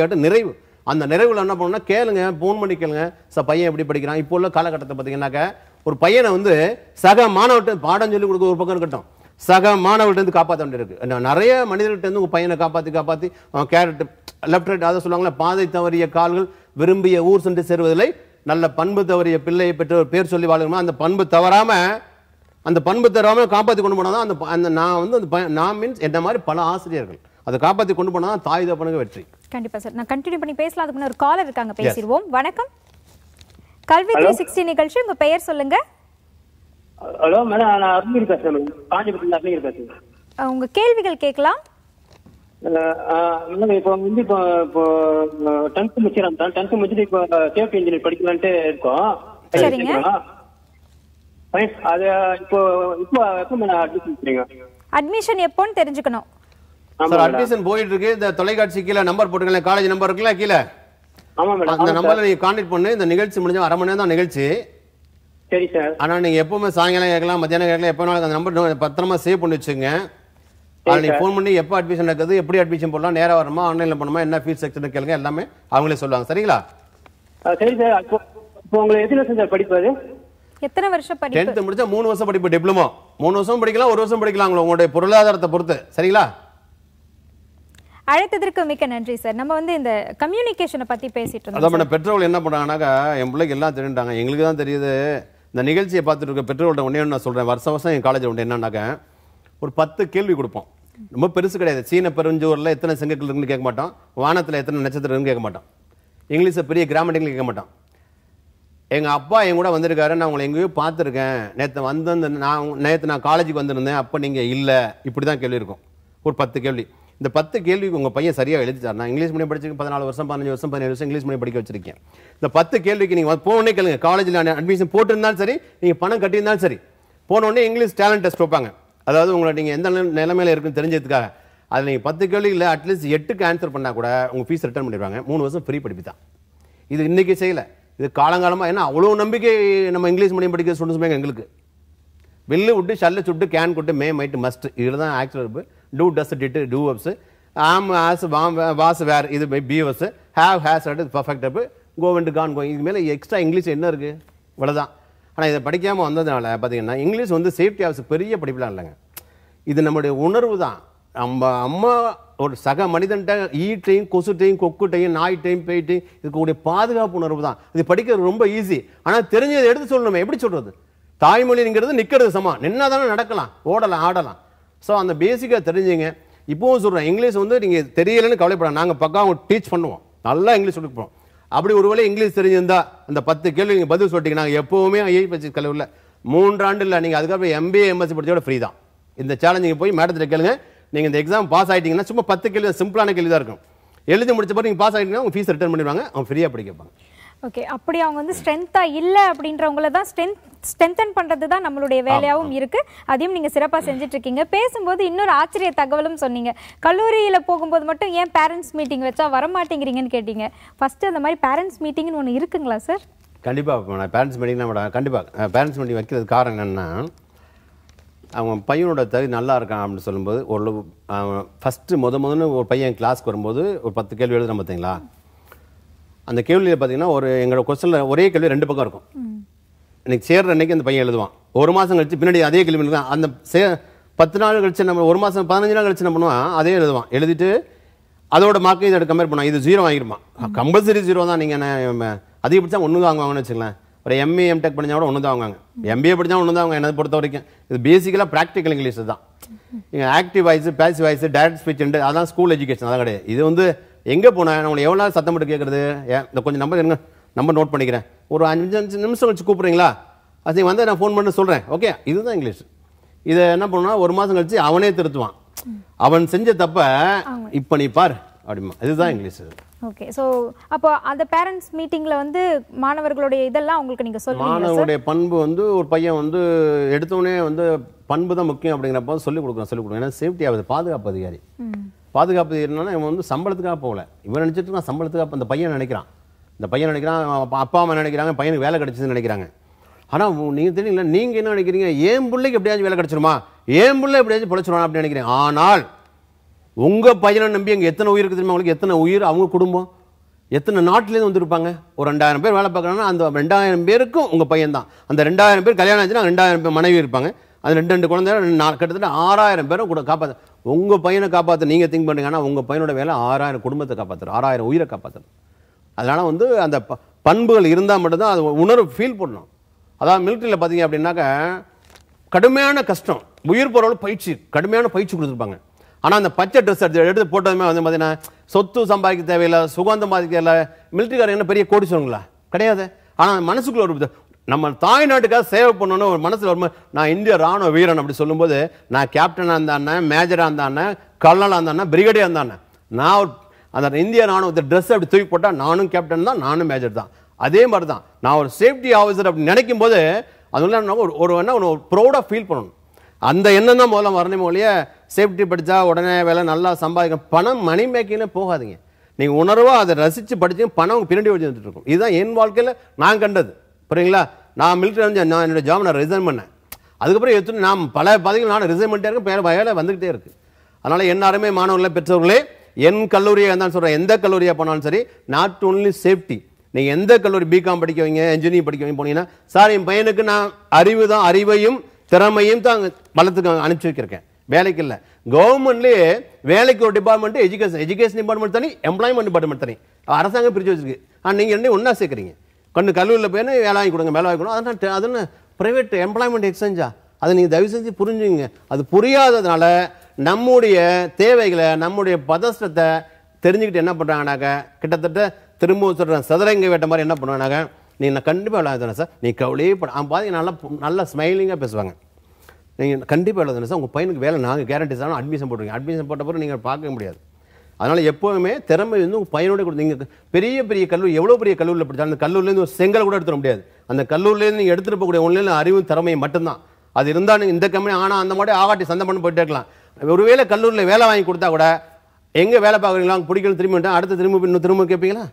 ஒரு நிறைவு அந்த நிறைவில் என்ன பண்ணணும்னா கேளுங்க ஃபோன் பண்ணி கேளுங்க சார் பையன் எப்படி படிக்கிறான் இப்போ உள்ள காலகட்டத்தை பார்த்தீங்கன்னாக்கா ஒரு பையனை வந்து சக மாணவர்கிட்ட பாடம் சொல்லி கொடுக்க ஒரு பக்கம் இருக்கட்டும் சக இருந்து காப்பாற்ற வேண்டியிருக்கு நிறைய இருந்து உங்கள் பையனை காப்பாற்றி காப்பாற்றி கேரட் லெஃப்ட் ரைட் அதை சொல்லுவாங்களே பாதை தவறிய கால்கள் விரும்பிய ஊர் சென்று சேருவதில்லை நல்ல பண்பு தவறிய பிள்ளையை ஒரு பேர் சொல்லி வாழ்க்கணும் அந்த பண்பு தவறாமல் அந்த பண்பு தவறாமல் காப்பாற்றி கொண்டு போனால் தான் அந்த அந்த நான் வந்து அந்த நான் மீன்ஸ் என்ன மாதிரி பல ஆசிரியர்கள் அதை காப்பாற்றி கொண்டு போனால் தான் தாய் தப்பனுக்கு வெற்றி கண்டிப்பா சார் நான் கண்டினியூ பண்ணி பேசலாம் அதுக்கு ஒரு காலர் இருக்காங்க பேசிடுவோம் வணக்கம் கல்வி த்ரீ சிக்ஸ்டி நிகழ்ச்சி உங்க பெயர் சொல்லுங்க ஹலோ மேடம் நான் அர்மீர் பேசுறேன் காஞ்சிபுரத்துல அர்மீர் பேசுறேன் உங்க கேள்விகள் கேட்கலாம் மேடம் இப்போ வந்து இப்போ இப்போ டென்த் முடிச்சிடும் தான் டென்த் முடிச்சுட்டு இப்போ சேஃப்டி இன்ஜினியர் படிக்கலான்ட்டு இருக்கோம் சரிங்க அது இப்போ இப்போ எப்போ மேடம் அட்மிஷன் அட்மிஷன் எப்போன்னு தெரிஞ்சுக்கணும் சார் அட்மிஷன் போயிட்டு இருக்கு இந்த தொலைக்காட்சி கீழே நம்பர் போட்டுக்கல காலேஜ் நம்பர் இருக்குல்ல கீழே அந்த நம்பர்ல நீங்க கான்டாக்ட் பண்ணு இந்த நிகழ்ச்சி முடிஞ்ச அரை மணி நேரம் நிகழ்ச்சி சரி சார் ஆனா நீங்க எப்பவுமே சாயங்காலம் கேட்கலாம் மத்தியானம் கேட்கலாம் எப்போ வேணாலும் அந்த நம்பர் பத்திரமா சேவ் பண்ணி வச்சுங்க நாளைக்கு ஃபோன் பண்ணி எப்போ அட்மிஷன் நடக்குது எப்படி அட்மிஷன் போடலாம் நேராக வரணுமா ஆன்லைனில் பண்ணணுமா என்ன ஃபீஸ் செக்ஷன் கேளுங்க எல்லாமே அவங்களே சொல்லுவாங்க சரிங்களா சரி சார் இப்போ உங்களுக்கு எத்தனை வருஷம் சார் எத்தனை வருஷம் படிப்பு 10th முடிச்சா 3 வருஷம் படிப்பு டிப்ளமோ மூணு வருஷம் படிக்கலாம் ஒரு வருஷம் படிக்கலாம் உங்களுடைய பொருளாதாரத்தை பொறுத்து சரிங்களா அழைத்ததற்கு மிக்க நன்றி சார் நம்ம வந்து இந்த கம்யூனிகேஷனை பற்றி பேசிட்டு இருந்தோம் அதான் பெற்றோர்கள் என்ன பண்ணுறாங்கனாக்கா என் பிள்ளைக்கு எல்லாம் தெரிஞ்சுட்டாங்க எங்களுக்கு தான் தெரியுது இந்த நிகழ்ச்சியை பார்த்துட்டு இருக்க பெற்றோர்கள்ட்ட ஒன்றே நான் சொல்கிறேன் வருஷம் வருஷம் என் காலேஜ் ஒன்று என்னன்னாக்கா ஒரு பத்து கேள்வி கொடுப்போம் ரொம்ப பெருசு கிடையாது சீன பெருஞ்சூரில் எத்தனை செங்கல் இருக்குன்னு கேட்க மாட்டோம் வானத்தில் எத்தனை நட்சத்திரம் இருக்குன்னு கேட்க மாட்டோம் இங்கிலீஷை பெரிய கிராமட்டிங்கில் கேட்க மாட்டோம் எங்கள் அப்பா என் கூட வந்திருக்காரு நான் உங்களை எங்கேயோ பார்த்துருக்கேன் நேற்று வந்து நான் நேற்று நான் காலேஜுக்கு வந்திருந்தேன் அப்போ நீங்கள் இல்லை இப்படி தான் கேள்வி இருக்கும் ஒரு பத்து கேள்வி இந்த பத்து கேள்விக்கு உங்கள் பையன் சரியாக எழுதிட்டார் நான் இங்கிலீஷ் மீடியம் படிச்சிருக்கேன் பதினாலு வருஷம் பதினஞ்சு வருஷம் பதினேழு வருஷம் இங்கிலீஷ் மீடியம் படிக்க வச்சிருக்கேன் இந்த பத்து கேள்விக்கு நீங்கள் போனே கேளுங்க காலேஜில் அட்மிஷன் போட்டிருந்தாலும் சரி நீங்கள் பணம் கட்டியிருந்தாலும் சரி போனோடனே இங்கிலீஷ் டேலண்ட் டெஸ்ட் வைப்பாங்க அதாவது உங்களை நீங்கள் எந்த நிலைமையில் இருக்குன்னு தெரிஞ்சதுக்காக அதில் நீங்கள் பத்து கேள்வியில் அட்லீஸ்ட் எட்டுக்கு ஆன்சர் பண்ணால் கூட உங்கள் ஃபீஸ் ரிட்டர்ன் பண்ணிடுவாங்க மூணு வருஷம் ஃப்ரீ படிப்பு தான் இது இன்றைக்கி செய்யலை இது காலங்காலமாக ஏன்னா அவ்வளோ நம்பிக்கை நம்ம இங்கிலீஷ் மீடியம் படிக்க ஸ்டூடெண்ட்ஸுமே எங்களுக்கு வில்லு விட்டு ஷல்லு சுட்டு கேன் கொட்டு மே மைட்டு மஸ்ட் இதில் தான் ஆக்சுவல் இருப்பு டூ டஸ் டிட் டூ அப்ஸ் ஆம் ஆஸ் வாம் வாஸ் வேர் இது be was have has at perfect up go gone go இது மேலே எக்ஸ்ட்ரா இங்கிலீஷ் என்ன இருக்குது இவ்வளோதான் ஆனால் இதை படிக்காமல் வந்ததுனால பார்த்தீங்கன்னா இங்கிலீஷ் வந்து சேஃப்டி ஆஃப்ஸ் பெரிய படிப்பெலாம் இல்லைங்க இது நம்முடைய உணர்வு தான் நம்ம அம்மா ஒரு சக மனிதன்ட்ட ஈட்டையும் கொசுட்டையும் கொக்குட்டையும் நாய்ட்டையும் பேய்ட்டையும் இருக்கக்கூடிய பாதுகாப்பு உணர்வு தான் இது படிக்கிறது ரொம்ப ஈஸி ஆனால் தெரிஞ்சதை எடுத்து சொல்லணுமே எப்படி சொல்கிறது தாய்மொழிங்கிறது நிற்கிறது சமா நின்னா தானே நடக்கலாம் ஓடலாம் ஆடலாம் ஸோ அந்த பேசிக்காக தெரிஞ்சுங்க இப்போவும் சொல்கிறேன் இங்கிலீஷ் வந்து நீங்கள் தெரியலன்னு கவலைப்படாது நாங்கள் பக்கம் அவங்க டீச் பண்ணுவோம் நல்லா இங்கிலீஷ் சொல்லிட்டு போகிறோம் அப்படி ஒருவேளை இங்கிலீஷ் தெரிஞ்சிருந்தா அந்த பத்து கேள்வி நீங்கள் பதில் சொல்லிட்டீங்க நாங்கள் எப்போவுமே ஐஏ பச்சு கல்லூரியில் மூன்றாண்டு இல்லை நீங்கள் அதுக்கப்புறம் எம்பிஏ எம்எஸ்சி படித்தோட ஃப்ரீ தான் இந்த சேலஞ்சுக்கு போய் மேடத்தில் கேளுங்க நீங்கள் இந்த எக்ஸாம் பாஸ் ஆகிட்டீங்கன்னா சும்மா பத்து கேள்வி சிம்பிளான கேள்வி தான் இருக்கும் எழுதி முடிச்ச நீங்கள் பாஸ் ஆகிட்டீங்கன்னா அவங்க ஃபீஸ் ரிட்டர்ன் பண்ணிடுவாங்க அவங்க ஃப்ரீயாக படிக்கப்பாங்க ஓகே அப்படி அவங்க வந்து ஸ்ட்ரென்த்தாக இல்லை அப்படின்றவங்கள தான் ஸ்ட்ரென்த் ஸ்ட்ரென்தன் பண்ணுறது தான் நம்மளுடைய வேலையாகவும் இருக்குது அதையும் நீங்கள் சிறப்பாக இருக்கீங்க பேசும்போது இன்னொரு ஆச்சரிய தகவலும் சொன்னீங்க கல்லூரியில் போகும்போது மட்டும் ஏன் பேரண்ட்ஸ் மீட்டிங் வச்சா மாட்டேங்கிறீங்கன்னு கேட்டீங்க ஃபஸ்ட்டு அந்த மாதிரி பேரண்ட்ஸ் மீட்டிங்னு ஒன்று இருக்குங்களா சார் கண்டிப்பாக நான் பேரண்ட்ஸ் மீட்டிங்னா மேடம் கண்டிப்பாக பேரண்ட்ஸ் மீட்டிங் வைக்கிறது காரணம் என்னென்னா அவன் பையனோட தகுதி நல்லா இருக்கான் அப்படின்னு சொல்லும்போது ஒரு ஃபஸ்ட்டு முத முதன்னு ஒரு பையன் கிளாஸ்க்கு வரும்போது ஒரு பத்து கேள்வி எழுதுறான் பார்த்தீங்களா அந்த கேள்வியில் பார்த்தீங்கன்னா ஒரு எங்களோட கொஸ்டனில் ஒரே கேள்வி ரெண்டு பக்கம் இருக்கும் இன்னைக்கு சேர்ற அன்னைக்கு அந்த பையன் எழுதுவான் ஒரு மாதம் கழிச்சு பின்னாடி அதே கேள்வி தான் அந்த சே பத்து நாள் கழிச்சு நம்ம ஒரு மாதம் பதினஞ்சு நாள் கழிச்சு என்ன பண்ணுவான் அதே எழுதுவான் எழுதிட்டு அதோட மார்க்கு இதோட கம்பேர் பண்ணுவான் இது ஜீரோ வாங்கிருப்பான் கம்பல்சரி ஜீரோ தான் நீங்கள் என்ன அதிகபட்சம் ஒன்று தான் வாங்குவாங்கன்னு வச்சுக்கலாம் ஒரு எம்ஏ எம்டெக் படிச்சா கூட ஒன்று தான் வாங்குவாங்க எம்பிஏ படித்தா ஒன்று தான் வாங்க என்னை பொறுத்த வரைக்கும் இது பேசிக்கலாக ப்ராக்டிக்கல் இங்கிலீஷ் தான் நீங்கள் active voice passive voice direct speech அதான் ஸ்கூல் எஜுகேஷன் அதான் கிடையாது இது வந்து எங்கே போனேன் நான் உங்களுக்கு எவ்வளோ சத்தம் போட்டு கேட்குறது இந்த கொஞ்சம் நம்பர் இருங்க நம்பர் நோட் பண்ணிக்கிறேன் ஒரு அஞ்சு அஞ்சு நிமிஷம் வச்சு கூப்பிட்றீங்களா அது நீங்கள் வந்து நான் ஃபோன் பண்ணி சொல்கிறேன் ஓகே இதுதான் இங்கிலீஷ் இதை என்ன பண்ணுன்னா ஒரு மாதம் கழிச்சு அவனே திருத்துவான் அவன் செஞ்ச தப்ப இப்போ நீ பார் அப்படிமா இதுதான் இங்கிலீஷ் ஓகே ஸோ அப்போ அந்த பேரண்ட்ஸ் மீட்டிங்கில் வந்து மாணவர்களுடைய இதெல்லாம் உங்களுக்கு நீங்கள் சொல்லி மாணவருடைய பண்பு வந்து ஒரு பையன் வந்து எடுத்தோடனே வந்து பண்பு தான் முக்கியம் அப்படிங்கிறப்ப சொல்லிக் கொடுக்குறேன் சொல்லிக் கொடுக்குறேன் ஏன்னா சேஃப்டி ஆகுது பாதுகாப்பு அதிகாரி பாதுகாப்பு என்னன்னா இவன் வந்து சம்பளத்துக்காக போகல இவன் நினச்சிட்டு நான் சம்பளத்துக்காக அந்த பையன் நினைக்கிறான் இந்த பையன் நினைக்கிறான் அப்பா அம்மா நினைக்கிறாங்க பையனுக்கு வேலை கிடைச்சதுன்னு நினைக்கிறாங்க ஆனால் நீங்கள் தெரியல நீங்கள் என்ன நினைக்கிறீங்க ஏன் பிள்ளைக்கு எப்படியாச்சும் வேலை கிடச்சிருமா ஏன் பிள்ளை எப்படியாச்சும் பிழைச்சிருவான் அப்படின்னு நினைக்கிறேன் ஆனால் உங்கள் பையனை நம்பி அங்கே எத்தனை உயிர் தெரியுமா அவங்களுக்கு எத்தனை உயிர் அவங்க குடும்பம் எத்தனை நாட்டிலேருந்து வந்திருப்பாங்க ஒரு ரெண்டாயிரம் பேர் வேலை பார்க்குறாங்கன்னா அந்த ரெண்டாயிரம் பேருக்கும் உங்கள் பையன் தான் அந்த ரெண்டாயிரம் பேர் கல்யாணம் ஆச்சுன்னா ரெண்டாயிரம் பேர் மனைவி இருப்பாங்க அது ரெண்டு ரெண்டு குழந்தை நான் கிட்டத்தட்ட ஆறாயிரம் பேரும் கூட காப்பாற்ற உங்கள் பையனை காப்பாற்ற நீங்கள் திங்க் பண்ணுறீங்கன்னா உங்கள் பையனோட வேலை ஆறாயிரம் குடும்பத்தை காப்பாற்றுற ஆறாயிரம் உயிரை காப்பாற்றுறது அதனால் வந்து அந்த பண்புகள் இருந்தால் மட்டும்தான் அது உணர்வு ஃபீல் பண்ணணும் அதாவது மிலிட்ரியில் பார்த்தீங்க அப்படின்னாக்க கடுமையான கஷ்டம் உயிர் போகிறவங்க பயிற்சி கடுமையான பயிற்சி கொடுத்துருப்பாங்க ஆனால் அந்த பச்சை ட்ரெஸ் எடுத்து எடுத்து போட்டதுமே வந்து பார்த்தீங்கன்னா சொத்து சம்பாதிக்க தேவையில்லை சுகந்தம் பாதிக்க தேவையில்லை மிலிட்ரிக்காரங்க என்ன பெரிய கோடி சொல்லுங்களா கிடையாது ஆனால் மனசுக்குள்ள ஒரு நம்ம தாய்நாட்டுக்காக சேவை பண்ணணும் ஒரு மனசில் ஒரு நான் இந்திய ராணுவ வீரன் அப்படி சொல்லும்போது நான் கேப்டனாக இருந்தானே மேஜராக இருந்தானே கர்னலாக இருந்தானே பிரிகேடியாக இருந்தானே நான் ஒரு அந்த இந்திய ராணுவத்தை ட்ரெஸ் அப்படி தூக்கி போட்டால் நானும் கேப்டன் தான் நானும் மேஜர் தான் அதே மாதிரி தான் நான் ஒரு சேஃப்டி ஆஃபீஸர் அப்படி நினைக்கும் போது அதனால என்ன ஒரு ஒரு என்ன ஒரு ப்ரௌடாக ஃபீல் பண்ணணும் அந்த எண்ணம் தான் முதல்ல வரணும் ஒழிய சேஃப்டி படித்தா உடனே வேலை நல்லா சம்பாதிக்கணும் பணம் மணி மேக்கிங்லேயே போகாதீங்க நீங்கள் உணர்வாக அதை ரசித்து படித்தீங்க பணம் பின்னாடி வச்சுட்டு இருக்கும் இதுதான் என் வாழ்க்கையில் நான் கண்டது புரியுங்களா நான் மிலிட்டரி வந்து நான் ஜாப் நான் ரிசைன் பண்ணேன் அதுக்கப்புறம் எத்தனை நான் பல பதவிகள் நான் ரிசைன் பண்ணிட்டே இருக்கும் பேர் வயலில் வந்துகிட்டே இருக்குது அதனால் என்னாருமே மாணவர்களே பெற்றவர்களே என் கல்லூரியாக இருந்தாலும் சொல்கிறேன் எந்த கல்லூரியாக போனாலும் சரி நாட் ஓன்லி சேஃப்டி நீங்கள் எந்த கல்லூரி பிகாம் படிக்க வைங்க இன்ஜினியரிங் படிக்க வைங்க போனீங்கன்னா சார் என் பையனுக்கு நான் அறிவு தான் அறிவையும் திறமையும் தான் வளர்த்துக்கு அனுப்பிச்சி வைக்கிறேன் வேலைக்கு இல்லை கவர்மெண்ட்லேயே வேலைக்கு ஒரு டிபார்ட்மெண்ட் எஜுகேஷன் எஜுகேஷன் டிபார்ட்மெண்ட் தனி எம்ப்ளாய்மெண்ட் டிபார்ட்மெண்ட் தனி அரசாங்கம் பிரித்து வச்சிருக்கு ஆனால் நீங்கள் என்ன ஒன்றா சேர்க்குறீங்க கொண்டு கல்லூரியில் போயினா வேலை வாங்கி கொடுங்க வேலை வாங்கி கொடுங்க அதனால் என்ன ப்ரைவேட் எம்ப்ளாய்மெண்ட் எக்ஸ்சேஞ்சா அதை நீங்கள் தயவு செஞ்சு புரிஞ்சுங்க அது புரியாததுனால நம்முடைய தேவைகளை நம்முடைய பதஷ்டத்தை தெரிஞ்சுக்கிட்டு என்ன பண்ணுறாங்கனாக்க கிட்டத்தட்ட திரும்ப சொல்கிற சதுரங்க வேட்ட மாதிரி என்ன பண்ணுவானாக்க நீ நான் கண்டிப்பாக எழுதாதானே சார் நீ கவலையே பண்ண அவன் பார்த்தீங்க நல்லா நல்லா ஸ்மைலிங்காக பேசுவாங்க நீங்கள் கண்டிப்பாக எழுதானே சார் உங்கள் பையனுக்கு வேலை நாங்கள் கேரண்டி சார் அட்மிஷன் போட்டுருங்க அட்மிஷன் போட்ட நீங்கள் பார்க்க முடியாது அதனால் எப்போவுமே திறமை வந்து உங்கள் பையனோட கொடுத்து நீங்கள் பெரிய பெரிய கல்லூரி எவ்வளோ பெரிய கல்லூரியில் படித்தாலும் அந்த கல்லூரிலேருந்து ஒரு செங்கல் கூட எடுத்துட முடியாது அந்த கல்லூரிலேருந்து நீங்கள் எடுத்துகிட்டு போகக்கூடிய ஒன்றில் அறிவும் திறமையும் மட்டும்தான் அது இருந்தாலும் இந்த கம்பெனி ஆனால் அந்த மாதிரி ஆகாட்டி சந்தை பண்ணி போயிட்டே இருக்கலாம் ஒருவேளை கல்லூரியில் வேலை வாங்கி கொடுத்தா கூட எங்கே வேலை பார்க்குறீங்களா அவங்க பிடிக்கணும் திரும்பிட்டேன் அடுத்து திரும்ப இன்னும் திரும்ப கேட்பீங்களா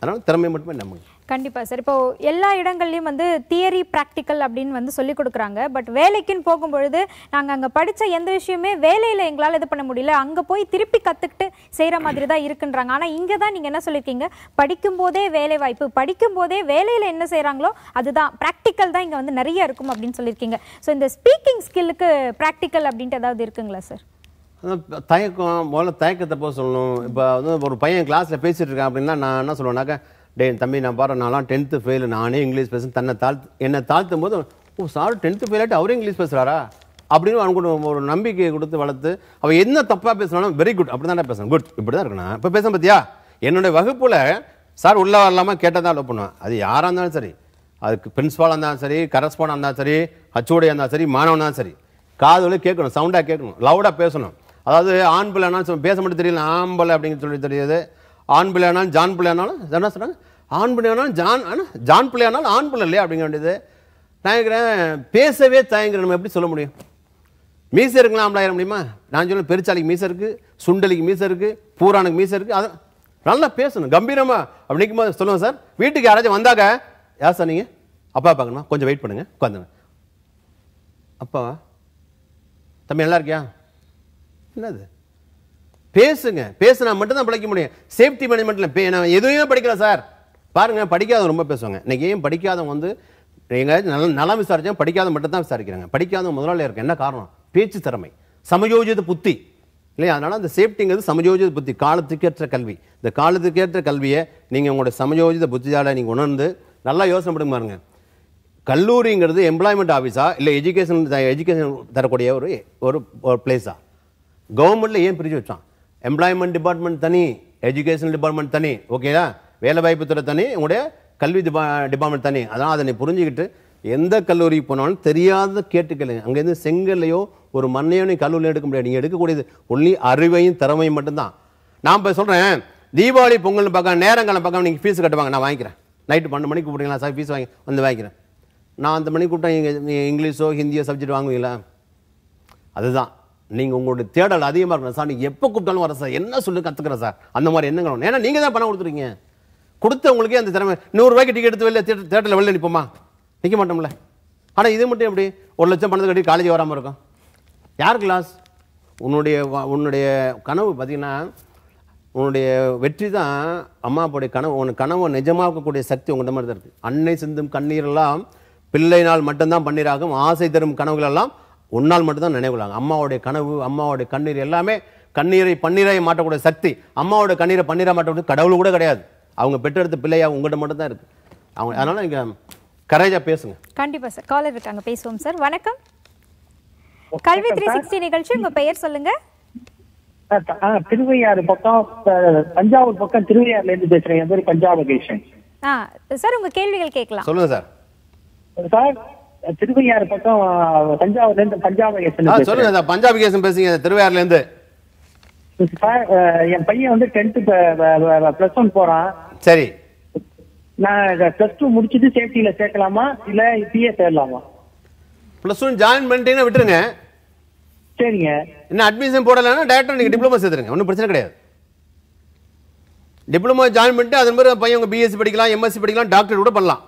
அதனால் திறமை மட்டுமே நம்ம கண்டிப்பாக சார் இப்போ எல்லா இடங்கள்லையும் வந்து தியரி ப்ராக்டிக்கல் அப்படின்னு வந்து சொல்லிக் கொடுக்குறாங்க பட் வேலைக்குன்னு போகும்பொழுது நாங்கள் அங்கே படித்த எந்த விஷயமே வேலையில் எங்களால் இது பண்ண முடியல அங்கே போய் திருப்பி கற்றுக்கிட்டு செய்கிற மாதிரி தான் இருக்குன்றாங்க ஆனால் இங்கே தான் நீங்கள் என்ன சொல்லியிருக்கீங்க போதே வேலை வாய்ப்பு போதே வேலையில் என்ன செய்கிறாங்களோ அதுதான் ப்ராக்டிக்கல் தான் இங்கே வந்து நிறைய இருக்கும் அப்படின்னு சொல்லியிருக்கீங்க ஸோ இந்த ஸ்பீக்கிங் ஸ்கில்லுக்கு ப்ராக்டிக்கல் அப்படின்ட்டு ஏதாவது இருக்குங்களா சார் தயக்கம் முதல்ல தயக்கத்தை போக சொல்லணும் இப்போ வந்து ஒரு பையன் கிளாஸில் பேசிகிட்டு இருக்கான் அப்படின்னா நான் என்ன சொல்லுவேன்னாக்க டே தம்பி நான் பாரு நான்லாம் டென்த்து ஃபெயில் நானே இங்கிலீஷ் பேசுகிறேன் தன்னை தாழ்த்து என்னை தாழ்த்தும் போது ஓ சார் டென்த்து ஃபெயில் ஆகிட்டு அவரே இங்கிலீஷ் பேசுகிறாரா அப்படின்னு அவனுக்கு ஒரு நம்பிக்கையை கொடுத்து வளர்த்து அவள் என்ன தப்பாக பேசினாலும் வெரி குட் அப்படி தானே பேசணும் குட் இப்படி தான் இருக்கணும் இப்போ பேச பார்த்தியா என்னுடைய வகுப்பில் சார் உள்ளே வரலாமா கேட்டால் தான் பண்ணுவேன் அது யாராக இருந்தாலும் சரி அதுக்கு பிரின்ஸ்பாலாக இருந்தாலும் சரி கரஸ்பாண்டாக இருந்தாலும் சரி ஹச்ஓடியாக இருந்தாலும் சரி மாணவனாக சரி காதோடு கேட்கணும் சவுண்டாக கேட்கணும் லவுடாக பேசணும் அதாவது ஆண் பிள்ளைனா பேச மட்டும் தெரியல ஆம்பளை அப்படின்னு சொல்லி தெரியுது ஆண் பிள்ளையானாலும் ஜான் பிள்ளையானாலும் என்ன சொன்னாங்க ஆண் பிள்ளையானாலும் ஜான் ஆனால் ஜான் பிள்ளையானாலும் ஆண் பிள்ளை இல்லையா அப்படிங்க வேண்டியது தயங்குறேன் பேசவே தயங்குறேன் நம்ம எப்படி சொல்ல முடியும் மீசை இருக்கலாம் ஆம்பளாயிரம் முடியுமா நான் சொல்லுவேன் பெருச்சாலிக்கு மீச இருக்குது சுண்டலிக்கு மீச இருக்குது பூரானுக்கு மீச இருக்குது அது நல்லா பேசணும் கம்பீரமாக அப்படி நிற்கும்போது சொல்லுங்கள் சார் வீட்டுக்கு யாராச்சும் வந்தாக்க யார் சார் நீங்கள் அப்பா பார்க்கணுமா கொஞ்சம் வெயிட் பண்ணுங்கள் உட்காந்துங்க அப்பாவா தம்பி நல்லா இருக்கியா என்னது பேசுங்க பேசுனா மட்டும்தான் படிக்க முடியும் சேஃப்டி மேனேஜ்மெண்ட்டில் நான் எதுவுமே படிக்கல சார் பாருங்கள் படிக்காதவங்க ரொம்ப பேசுவாங்க இன்னைக்கு ஏன் படிக்காதவங்க வந்து எங்கேயாச்சும் நல்ல நலம் விசாரிச்சா படிக்காத மட்டும் தான் விசாரிக்கிறாங்க படிக்காத முதலாளி இருக்கு என்ன காரணம் பேச்சு திறமை சமயோஜித புத்தி இல்லையா அதனால் அந்த சேஃப்டிங்கிறது சமயோஜித புத்தி காலத்துக்கேற்ற கல்வி இந்த காலத்துக்கேற்ற கல்வியை நீங்கள் உங்களோட சமயோஜித புத்தியால் நீங்கள் உணர்ந்து நல்லா யோசனை பண்ணுங்க பாருங்க கல்லூரிங்கிறது எம்ப்ளாய்மெண்ட் ஆஃபீஸா இல்லை எஜுகேஷன் எஜுகேஷன் தரக்கூடிய ஒரு ஒரு பிளேஸா கவர்மெண்ட்டில் ஏன் பிரித்து வச்சான் எம்ப்ளாய்மெண்ட் டிபார்ட்மெண்ட் தனி எஜுகேஷன் டிபார்ட்மெண்ட் தனி ஓகேயா துறை தனி உங்களுடைய கல்வி டிபா டிபார்ட்மெண்ட் தனி அதனால் அதனை புரிஞ்சுக்கிட்டு எந்த கல்லூரிக்கு போனாலும் தெரியாத கேட்டுக்கலைங்க அங்கேருந்து செங்கல்லையோ ஒரு மண்ணையோ நீ கல்லூரியில் எடுக்க முடியாது நீங்கள் எடுக்கக்கூடியது ஒன்லி அறிவையும் திறமையும் மட்டும்தான் நான் இப்போ சொல்கிறேன் தீபாவளி பொங்கல்னு பார்க்க நேரங்காலம் பார்க்க நீங்கள் ஃபீஸ் கட்டுவாங்க நான் வாங்கிக்கிறேன் நைட்டு பன்னெண்டு மணிக்கு கூப்பிட்டீங்களா சார் ஃபீஸ் வாங்கி வந்து வாங்கிக்கிறேன் நான் அந்த மணிக்கு கூப்பிட்டேன் இங்கே இங்கிலீஷோ ஹிந்தியோ சப்ஜெக்ட் வாங்குவீங்களா அதுதான் நீங்கள் உங்களுடைய தேடல் அதிகமாக இருக்கணும் சார் நீங்கள் எப்போ கூப்பிட்டாலும் வர சார் என்ன சொல்லி கற்றுக்குறேன் சார் அந்த மாதிரி என்னங்க ஏன்னா நீங்கள் தான் பணம் கொடுத்துருக்கீங்க கொடுத்த உங்களுக்கே அந்த திறமை நூறுரூவாய்க்கு டிக்கெட் எடுத்து வெளில தேட்டர் தேட்டரில் வெளில நிற்போமா நிற்க மாட்டோம்ல ஆனால் இது மட்டும் எப்படி ஒரு லட்சம் பணத்தை கட்டி காலேஜ் வராமல் இருக்கும் யார் கிளாஸ் உன்னுடைய உன்னுடைய கனவு பார்த்திங்கன்னா உன்னுடைய வெற்றி தான் அம்மா அப்பாவுடைய கனவு உன் கனவை நிஜமாக்கக்கூடிய சக்தி உங்கள்கிட்ட மாதிரி தான் இருக்குது அன்னை சிந்தும் கண்ணீரெல்லாம் பிள்ளைனால் மட்டும்தான் பண்ணீராகும் ஆசை தரும் கனவுகளெல்லாம் உன்னால் மட்டும்தான் நினைவுகளாங்க அம்மாவுடைய கனவு அம்மாவுடைய கண்ணீர் எல்லாமே கண்ணீரை பன்னீரை மாட்டக்கூடிய சக்தி அம்மாவோட கண்ணீரை பன்னீரை மாட்டக்கூடிய கடவுள் கூட கிடையாது அவங்க பெற்றெடுத்த பிள்ளையா உங்கள்கிட்ட மட்டும் தான் அவங்க அதனால நீங்கள் கரேஜாக பேசுங்க கண்டிப்பாக சார் காலர் இருக்காங்க பேசுவோம் சார் வணக்கம் கல்வி த்ரீ சிக்ஸ்டி நிகழ்ச்சி உங்கள் பெயர் சொல்லுங்க திருவையாறு பக்கம் தஞ்சாவூர் பக்கம் திருவையாறுல இருந்து பேசுறேன் என் பேர் பஞ்சாபகேஷன் சார் உங்க கேள்விகள் கேட்கலாம் சொல்லுங்க சார் சார் திருவையாறு பக்கம் தஞ்சாவூர்ல இருந்து பஞ்சாபகேசன் சொல்லுங்க பஞ்சாபகேசன் பேசுங்க திருவையாறுல இருந்து என் பையன் வந்து டென்த்து பிளஸ் ஒன் போறான் சரி நான் பிளஸ் டூ முடிச்சுட்டு சேஃப்டியில சேர்க்கலாமா இல்ல இப்பயே சேரலாமா பிளஸ் ஒன் ஜாயின் பண்ணிட்டீங்கன்னா விட்டுருங்க சரிங்க என்ன அட்மிஷன் போடலைன்னா டேரக்டா நீங்க டிப்ளமோ சேர்த்துருங்க ஒன்றும் பிரச்சனை கிடையாது டிப்ளமோ ஜாயின் பண்ணிட்டு அதன் மாதிரி பையன் உங்க பிஎஸ்சி படிக்கலாம் எம்எஸ்சி படிக்கலாம் டாக்டர் கூட பண்ணலாம்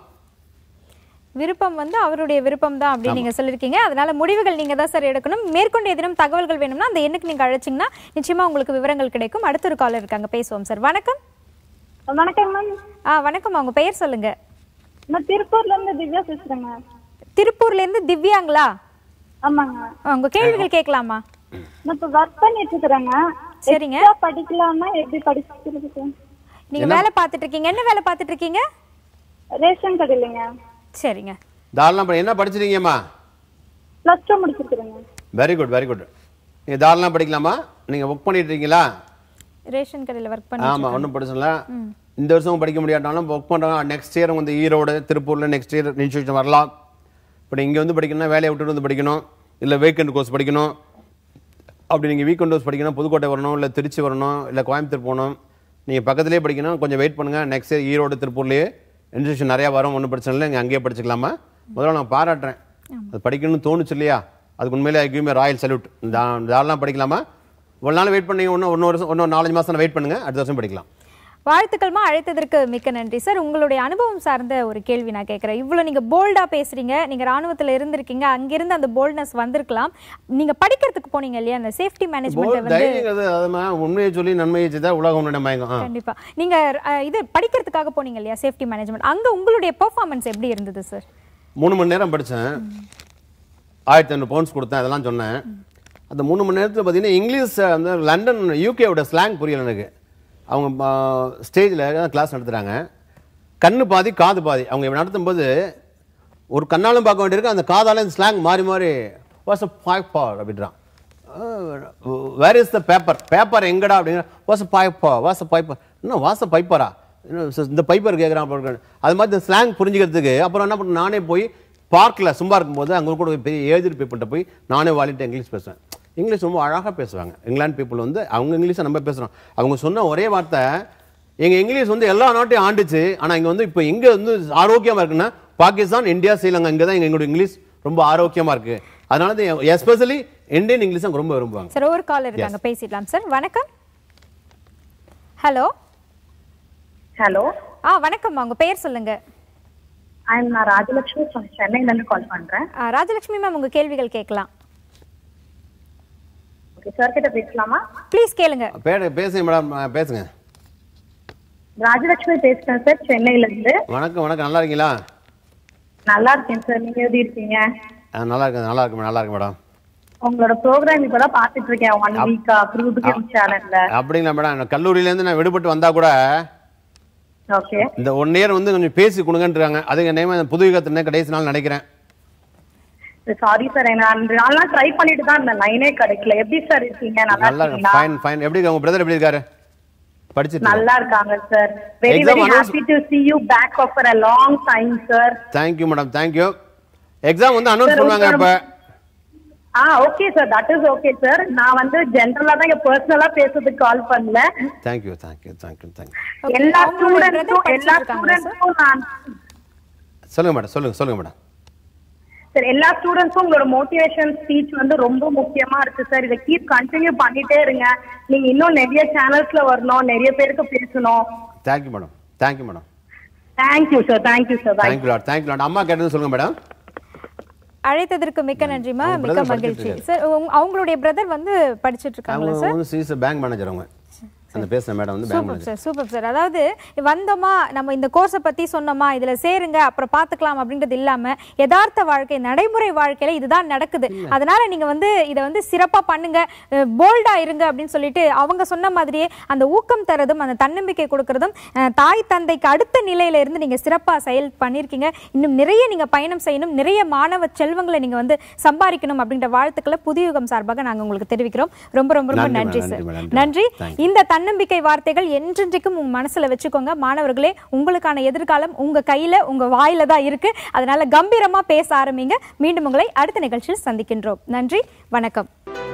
விருப்பம் வந்து அவருடைய விருப்பம் தான் அப்படின்னு நீங்க சொல்லியிருக்கீங்க அதனால முடிவுகள் நீங்க தான் சார் எடுக்கணும் மேற்கொண்டு எதிரும் தகவல்கள் வேணும்னா அந்த எண்ணுக்கு நீங்க அழைச்சிங்கன்னா நிச்சயமா உங்களுக்கு விவரங்கள் கிடைக்கும் அடுத்த ஒரு காலர் இருக்காங்க பேசுவோம் சார் வணக்கம் வணக்கம் மேம் ஆ வணக்கம் உங்க பெயர் சொல்லுங்க நான் திருப்பூர்ல இருந்து திவ்யா பேசுறேங்க திருப்பூர்ல இருந்து திவ்யாங்களா ஆமாங்க உங்க கேள்விகள் கேட்கலாமா நான் இப்ப ஒர்க் பண்ணிட்டு சரிங்க படிக்கலாமா எப்படி படிக்கிறது நீங்க வேலை பார்த்துட்டு இருக்கீங்க என்ன வேலை பார்த்துட்டு இருக்கீங்க ரேஷன் கடையிலங்க சரிங்க தாராளம் படி என்ன படிச்சிருக்கீங்கம்மா ப்ளஸ் டூ முடிச்சிருக்கிறேங்க வெரி குட் வெரி குட் நீங்க தாராளம் படிக்கலாமா நீங்க ஒர்க் பண்ணிட்டு இருக்கீங்களா ரேஷன் கடையில் ஒர்க் பண்ணி ஆமாம் ஒன்றும் படிச்சல இந்த வருஷம் படிக்க முடியாட்டாலும் ஒர்க் பண்ணுறாங்க நெக்ஸ்ட் இயர் வந்து ஈரோடு திருப்பூரில் நெக்ஸ்ட் இயர் இன்ஸ்டியூஷன் வரலாம் இப்போ இங்கே வந்து படிக்கணும்னா வேலையை விட்டுட்டு வந்து படிக்கணும் இல்லை வீக்கெண்ட் கோர்ஸ் படிக்கணும் அப்படி நீங்கள் வீக்கெண்ட் கோர்ஸ் படிக்கணும் புதுக்கோட்டை வரணும் இல்லை திருச்சி வரணும் இல்லை கோயம்புத்தூர் போகணும் நீங்கள் பக்கத்துலேயே படிக்கணும் கொஞ்சம் வெயிட் பண்ணுங்கள் நெக்ஸ்ட் இயர் ஈரோடு திருப்பூர்லேயே இன்ஸ்டியூஷன் நிறையா வரும் ஒன்றும் பிரச்சனை இல்லை நீங்கள் அங்கேயே படிச்சிக்கலாமா முதல்ல நான் பாராட்டுறேன் அது படிக்கணும்னு தோணுச்சு இல்லையா அதுக்கு உண்மையிலே எங்கேயுமே ராயல் சல்யூட் தாராளம் படிக்கலாமா ஒரு நாள் வெயிட் பண்ணி இன்னும் ஒன்று வருஷம் ஒன்று நாலஞ்சு மாதம் வெயிட் பண்ணுங்கள் அடுத்த வருஷம் படிக்கலாம் வாழ்த்துக்கள்மா அழைத்ததற்கு மிக்க நன்றி சார் உங்களுடைய அனுபவம் சார்ந்த ஒரு கேள்வி நான் கேட்குறேன் இவ்வளோ நீங்கள் போல்டாக பேசுகிறீங்க நீங்கள் ராணுவத்தில் இருந்திருக்கீங்க அங்கிருந்து அந்த போல்ட்னஸ் வந்திருக்கலாம் நீங்கள் படிக்கிறதுக்கு போனீங்க இல்லையா அந்த சேஃப்டி மேனேஜ்மெண்ட் வந்து உண்மையை சொல்லி நன்மையை தான் உலகம் கண்டிப்பாக நீங்கள் இது படிக்கிறதுக்காக போனீங்க இல்லையா சேஃப்டி மேனேஜ்மெண்ட் அங்கே உங்களுடைய பெர்ஃபார்மன்ஸ் எப்படி இருந்தது சார் மூணு மணி நேரம் படித்தேன் ஆயிரத்தி ஐநூறு பவுண்ட்ஸ் கொடுத்தேன் அதெல்லாம் சொன்னேன் அந்த மூணு மணி நேரத்தில் பார்த்தீங்கன்னா இங்கிலீஷ் வந்து லண்டன் யூகேவோட ஸ்லாங் புரியல எனக்கு அவங்க ஸ்டேஜில் கிளாஸ் நடத்துகிறாங்க கண்ணு பாதி காது பாதி அவங்க நடத்தும் போது ஒரு கண்ணாலும் பார்க்க வேண்டியிருக்கு அந்த காதால் இந்த ஸ்லாங் மாறி மாறி வாஸ் அ பாய் பார் அப்படின்றான் where is the paper paper எங்கடா அப்படிங்கிற பா வாஸ் வாச பாய்ப்பா இன்னும் வாச பைப்பரா இந்த பைப்பர் கேட்குறான் அது மாதிரி இந்த ஸ்லாங் புரிஞ்சுக்கிறதுக்கு அப்புறம் என்ன பண்ண நானே போய் பார்க்கில் சும்மா இருக்கும்போது அங்கே கூட பெரிய ஏஜ் பீப்புள்கிட்ட போய் நானே வாலிட்டு இங்கிலீஷ் பேசுவேன் இங்கிலீஷ் ரொம்ப அழகாக பேசுவாங்க இங்கிலாந்து பீப்புள் வந்து அவங்க இங்கிலீஷை நம்ம பேசுகிறோம் அவங்க சொன்ன ஒரே வார்த்தை எங்கள் இங்கிலீஷ் வந்து எல்லா நாட்டையும் ஆண்டுச்சு ஆனால் இங்கே வந்து இப்போ இங்கே வந்து ஆரோக்கியமாக இருக்குன்னா பாகிஸ்தான் இந்தியா ஸ்ரீலங்கா இங்கே தான் எங்களோட இங்கிலீஷ் ரொம்ப ஆரோக்கியமாக இருக்குது அதனால தான் எஸ்பெஷலி இந்தியன் இங்கிலீஷ் அவங்க ரொம்ப விரும்புவாங்க சார் ஒரு கால் இருக்காங்க பேசிடலாம் சார் வணக்கம் ஹலோ ஹலோ ஆ வணக்கம் உங்க பேர் சொல்லுங்க ஐ நான் ராஜலட்சுமி சென்னையில இருந்து கால் பண்றேன் ராஜலட்சுமி மேம் உங்க கேள்விகள் கேட்கலாம் சார் கிட்ட பேசலாமா ப்ளீஸ் கேளுங்க பேசுங்க மேடம் பேசுங்க ராஜலட்சுமி பேசுறேன் சார் சென்னையில இருந்து வணக்கம் வணக்கம் நல்லா இருக்கீங்களா நல்லா இருக்கேன் சார் நீங்க எப்படி இருக்கீங்க நல்லா இருக்கேன் நல்லா இருக்கு நல்லா இருக்கு மேடம் உங்களோட ப்ரோக்ராம் இப்போ தான் பார்த்துட்டு இருக்கேன் ஒன் வீக்கா ப்ரூபிகேம் சேனல்ல அப்படிங்களா மேடம் கல்லூரியில இருந்து நான் விடுபட்டு வந்தா கூட ஓகே இந்த ஒன் இயர் வந்து கொஞ்சம் பேசி கொடுங்கன்றாங்க அதுக்கு நேம் புது புதுவிகத்தினே கடைசி நாள் நினைக்கிறேன் சாரி சார் நான் ரெண்டு நாளா ட்ரை பண்ணிட்டு தான் இருந்தேன் லைனே கிடைக்கல எப்படி சார் இருக்கீங்க நல்லா ஃபைன் ஃபைன் எப்படி உங்க பிரதர் எப்படி இருக்காரு படிச்சிட்டு நல்லா இருக்காங்க sir very very happy to see you back after a long time sir thank you madam thank you exam வந்து அனௌன்ஸ் பண்ணுவாங்க அப்ப ஆ okay sir that is okay sir நான் வந்து ஜெனரலா தான் பர்சனலா பேசுறதுக்கு கால் பண்ணல thank you thank you thank you thank you எல்லா ஸ்டூடண்ட்ஸும் எல்லா ஸ்டூடண்ட்ஸும் நான் சொல்லுங்க மேடம் சொல்லுங்க சொல்லுங்க மேடம் சார் எல்லா ஸ்டூடெண்ட்ஸும் உங்களோட மோட்டிவேஷன் ஸ்பீச் வந்து ரொம்ப முக்கியமா இருக்கு சார் இதை கீப் கண்டினியூ பண்ணிட்டே இருங்க நீங்க இன்னும் நிறைய சேனல்ஸ்ல வரணும் நிறைய பேருக்கு பேசணும் thank you madam thank you madam thank you sir thank you sir thank you thank you அம்மா கேட்டது சொல்லுங்க மேடம் அழைத்ததற்கு மிக்க நன்றிமா மிக்க மகிழ்ச்சி சார் அவங்களுடைய பிரதர் வந்து படிச்சிட்டு இருக்காங்க சார் பேங்க் மேனேஜர் அவங்க அந்த பேசின மேடம் வந்து சூப்பர் சார் சூப்பர் சார் அதாவது வந்தோமா நம்ம இந்த கோர்ஸ பத்தி சொன்னோமா இதுல சேருங்க அப்புறம் பாத்துக்கலாம் அப்படின்றது இல்லாம யதார்த்த வாழ்க்கை நடைமுறை வாழ்க்கையில இதுதான் நடக்குது அதனால நீங்க வந்து இதை வந்து சிறப்பா பண்ணுங்க போல்டா இருங்க அப்படின்னு சொல்லிட்டு அவங்க சொன்ன மாதிரியே அந்த ஊக்கம் தரதும் அந்த தன்னம்பிக்கை கொடுக்கறதும் தாய் தந்தைக்கு அடுத்த நிலையில இருந்து நீங்க சிறப்பா செயல் பண்ணியிருக்கீங்க இன்னும் நிறைய நீங்க பயணம் செய்யணும் நிறைய மாணவ செல்வங்களை நீங்க வந்து சம்பாதிக்கணும் அப்படின்ற வாழ்த்துக்களை புதியுகம் சார்பாக நாங்க உங்களுக்கு தெரிவிக்கிறோம் ரொம்ப ரொம்ப ரொம்ப நன்றி சார் நன்றி இந்த தன்னம்பிக்கை வார்த்தைகள் என்றென்றைக்கும் உங்கள் மனசில் வச்சுக்கோங்க மாணவர்களே உங்களுக்கான எதிர்காலம் உங்கள் கையில் உங்கள் வாயில் தான் இருக்குது அதனால் கம்பீரமாக பேச ஆரம்பிங்க மீண்டும் உங்களை அடுத்த நிகழ்ச்சியில் சந்திக்கின்றோம் நன்றி வணக்கம்